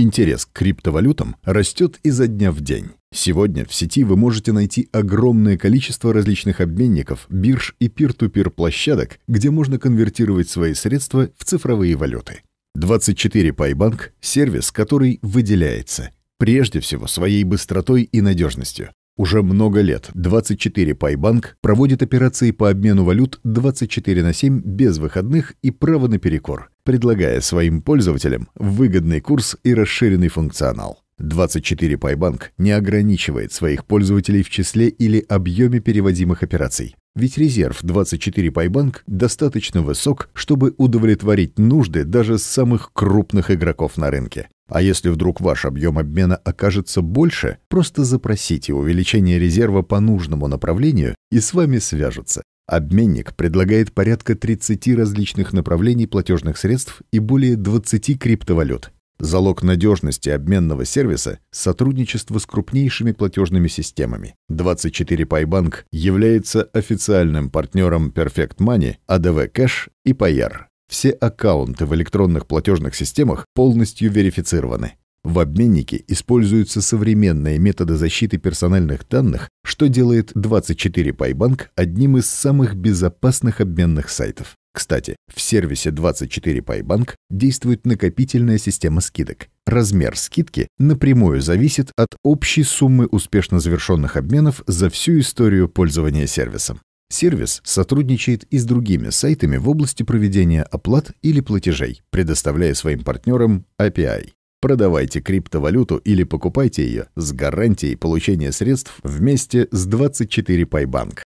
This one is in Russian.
Интерес к криптовалютам растет изо дня в день. Сегодня в сети вы можете найти огромное количество различных обменников, бирж и пир-ту-пир площадок, где можно конвертировать свои средства в цифровые валюты. 24 PayBank – сервис, который выделяется прежде всего своей быстротой и надежностью. Уже много лет 24 PayBank проводит операции по обмену валют 24 на 7 без выходных и права наперекор предлагая своим пользователям выгодный курс и расширенный функционал. 24 PyBank не ограничивает своих пользователей в числе или объеме переводимых операций. Ведь резерв 24 PyBank достаточно высок, чтобы удовлетворить нужды даже самых крупных игроков на рынке. А если вдруг ваш объем обмена окажется больше, просто запросите увеличение резерва по нужному направлению и с вами свяжутся. Обменник предлагает порядка 30 различных направлений платежных средств и более 20 криптовалют. Залог надежности обменного сервиса – сотрудничество с крупнейшими платежными системами. 24 PayBank является официальным партнером Perfect Money, ADV а Cash и Payar. Все аккаунты в электронных платежных системах полностью верифицированы. В обменнике используются современные методы защиты персональных данных, что делает 24 paybank одним из самых безопасных обменных сайтов. Кстати, в сервисе 24 paybank действует накопительная система скидок. Размер скидки напрямую зависит от общей суммы успешно завершенных обменов за всю историю пользования сервисом. Сервис сотрудничает и с другими сайтами в области проведения оплат или платежей, предоставляя своим партнерам API. Продавайте криптовалюту или покупайте ее с гарантией получения средств вместе с 24 PyBank.